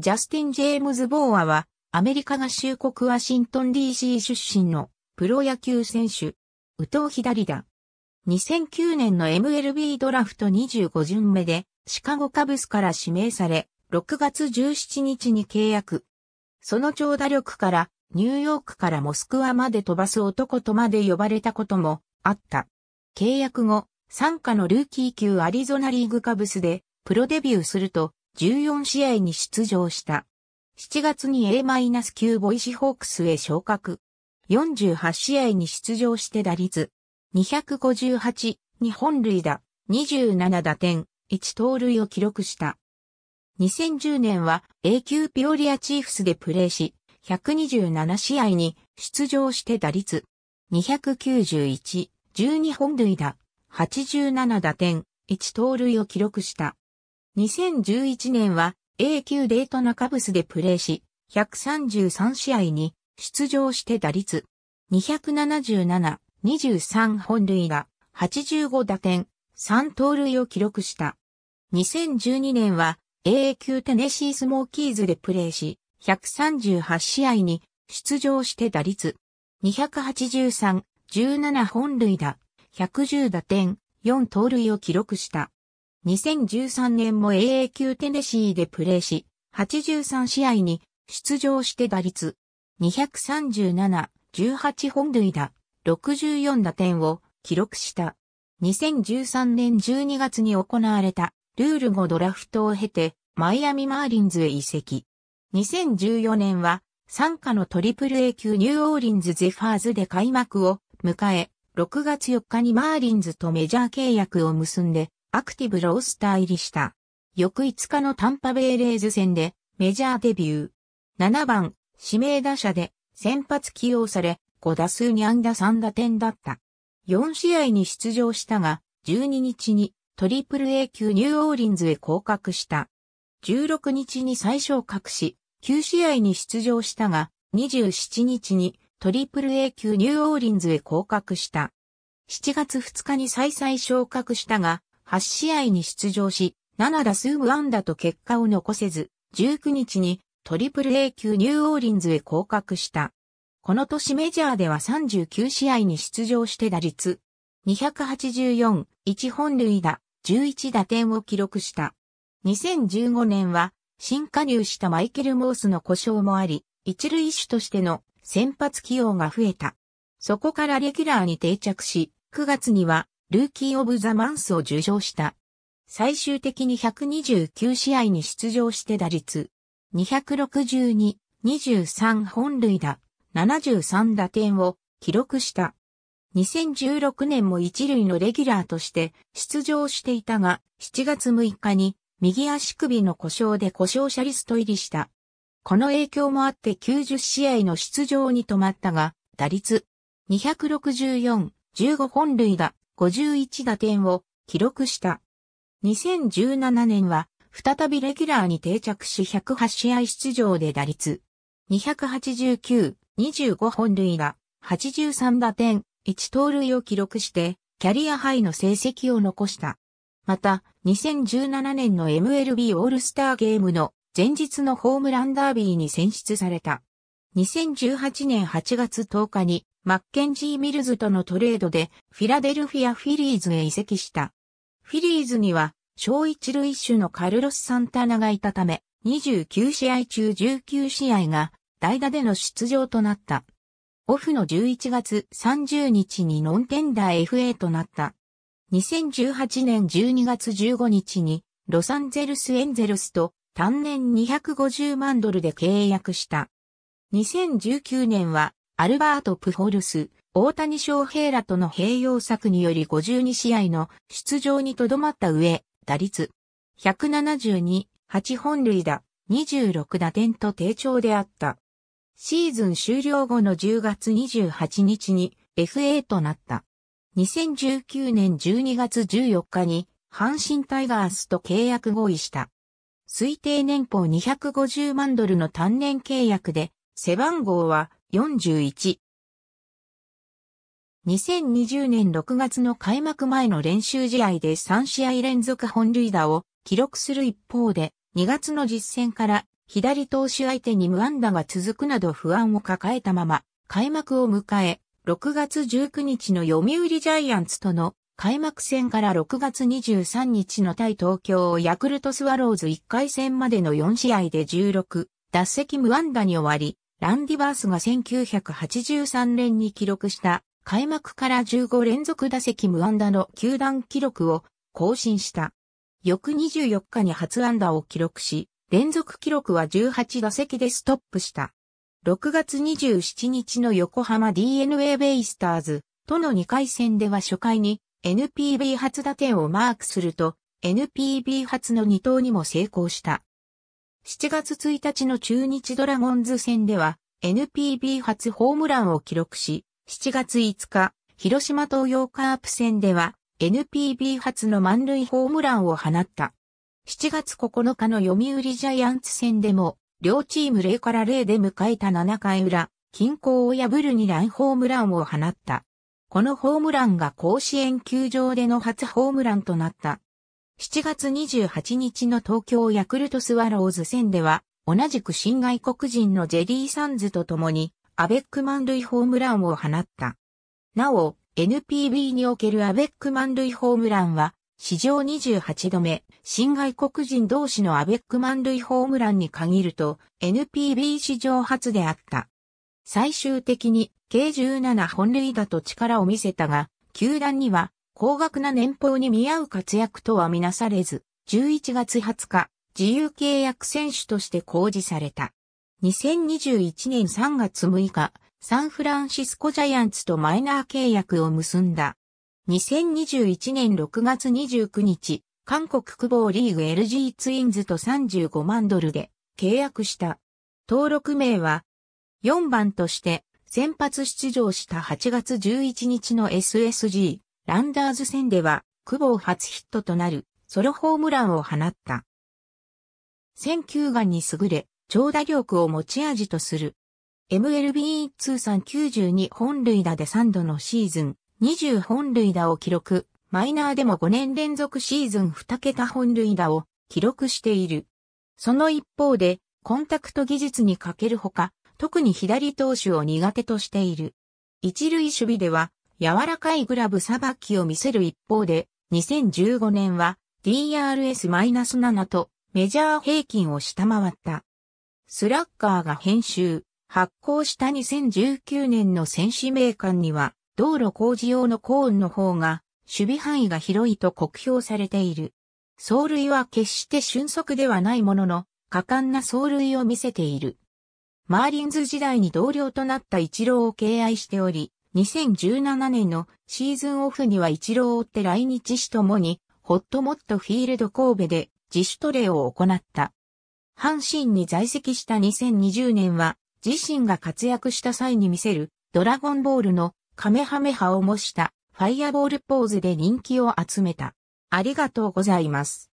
ジャスティン・ジェームズ・ボーアは、アメリカ合衆国ワシントン DC 出身のプロ野球選手、右投左打。2009年の MLB ドラフト25巡目で、シカゴカブスから指名され、6月17日に契約。その長打力から、ニューヨークからモスクワまで飛ばす男とまで呼ばれたこともあった。契約後、参加のルーキー級アリゾナリーグカブスで、プロデビューすると、14試合に出場した。7月に A-9 ボイシホークスへ昇格。48試合に出場して打率。258、日本塁打、27打点、1盗塁を記録した。2010年は A 級ピオリアチーフスでプレーし、127試合に出場して打率。291、12本塁打、87打点、1盗塁を記録した。2011年は A 級デートナカブスでプレーし、133試合に出場して打率277、23本塁打、85打点、3盗塁を記録した。2012年は a 級テネシースモーキーズでプレーし、138試合に出場して打率283、17本塁打、110打点、4盗塁を記録した。2013年も AA 級テネシーでプレーし、83試合に出場して打率237、18本塁打、64打点を記録した。2013年12月に行われたルール後ドラフトを経てマイアミマーリンズへ移籍。2014年は参加のトリプル A 級ニューオーリンズゼファーズで開幕を迎え、6月4日にマーリンズとメジャー契約を結んでアクティブロースター入りした。翌5日のタンパベイレーズ戦でメジャーデビュー。7番、指名打者で先発起用され、5打数に安打3打点だった。4試合に出場したが、12日にトリプル A 級ニューオーリンズへ降格した。16日に再昇格し、9試合に出場したが、27日にトリプル A 級ニューオーリンズへ降格した。7月2日に再々昇格したが、8試合に出場し、7打数無安打と結果を残せず、19日にトリプル A 級ニューオーリンズへ降格した。この年メジャーでは39試合に出場して打率284、1本塁打、11打点を記録した。2015年は新加入したマイケル・モースの故障もあり、一塁手としての先発起用が増えた。そこからレギュラーに定着し、9月にはルーキー・オブ・ザ・マンスを受賞した。最終的に129試合に出場して打率262、23本塁打、73打点を記録した。2016年も一塁のレギュラーとして出場していたが、7月6日に右足首の故障で故障者リスト入りした。この影響もあって90試合の出場に止まったが、打率264、15本塁打、51打点を記録した。2017年は再びレギュラーに定着し108試合出場で打率289、25本塁打、83打点、1盗塁を記録してキャリアハイの成績を残した。また、2017年の MLB オールスターゲームの前日のホームランダービーに選出された。2018年8月10日にマッケンジー・ミルズとのトレードでフィラデルフィア・フィリーズへ移籍した。フィリーズには小一塁手のカルロス・サンタナがいたため、29試合中19試合が代打での出場となった。オフの11月30日にノンテンダー FA となった。2018年12月15日にロサンゼルスエンゼルスと単年250万ドルで契約した。2019年はアルバート・プホルス、大谷翔平らとの併用策により52試合の出場にとどまった上、打率172、8本塁打、26打点と低調であった。シーズン終了後の10月28日に FA となった。2019年12月14日に阪神タイガースと契約合意した。推定年俸250万ドルの単年契約で、背番号は41。2020年6月の開幕前の練習試合で3試合連続本塁打を記録する一方で、2月の実戦から左投手相手に無安打が続くなど不安を抱えたまま、開幕を迎え、6月19日の読売ジャイアンツとの開幕戦から6月23日の対東京ヤクルトスワローズ1回戦までの4試合で16、脱席無安打に終わり、ランディバースが1983年に記録した開幕から15連続打席無安打の球団記録を更新した。翌24日に初安打を記録し、連続記録は18打席でストップした。6月27日の横浜 DNA ベイスターズとの2回戦では初回に NPB 初打点をマークすると、NPB 初の2投にも成功した。7月1日の中日ドラゴンズ戦では NPB 初ホームランを記録し、7月5日、広島東洋カープ戦では NPB 初の満塁ホームランを放った。7月9日の読売ジャイアンツ戦でも、両チーム0から0で迎えた7回裏、均衡を破る2ランホームランを放った。このホームランが甲子園球場での初ホームランとなった。7月28日の東京ヤクルトスワローズ戦では、同じく新外国人のジェリー・サンズと共に、アベックマンイ・ホームランを放った。なお、NPB におけるアベックマンイ・ホームランは、史上28度目、新外国人同士のアベックマンイ・ホームランに限ると、NPB 史上初であった。最終的に、計17本塁打と力を見せたが、球団には、高額な年俸に見合う活躍とはみなされず、11月20日、自由契約選手として公示された。2021年3月6日、サンフランシスコジャイアンツとマイナー契約を結んだ。2021年6月29日、韓国久保リーグ LG ツインズと35万ドルで契約した。登録名は4番として先発出場した8月11日の SSG ランダーズ戦では、久保初ヒットとなるソロホームランを放った。選球眼に優れ、長打力を持ち味とする。MLB 通算92本塁打で3度のシーズン、20本塁打を記録。マイナーでも5年連続シーズン2桁本塁打を記録している。その一方で、コンタクト技術に欠けるほか、特に左投手を苦手としている。一塁守備では、柔らかいグラブさばきを見せる一方で、2015年は DRS-7 とメジャー平均を下回った。スラッガーが編集、発行した2019年の選手名鑑には、道路工事用のコーンの方が、守備範囲が広いと酷評されている。走塁は決して瞬足ではないものの、果敢な走塁を見せている。マーリンズ時代に同僚となった一郎を敬愛しており、2017年のシーズンオフには一郎を追って来日しともに、ホットモットフィールド神戸で自主トレを行った。阪神に在籍した2020年は、自身が活躍した際に見せる、ドラゴンボールのカメハメハを模した、ファイアボールポーズで人気を集めた。ありがとうございます。